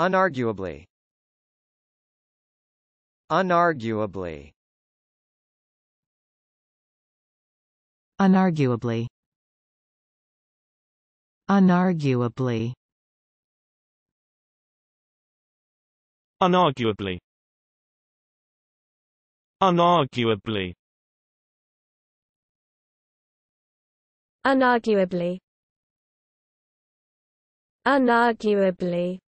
Unarguably. Unarguably. Unarguably. Unarguably. Unarguably. Unarguably. Unarguably. Unarguably.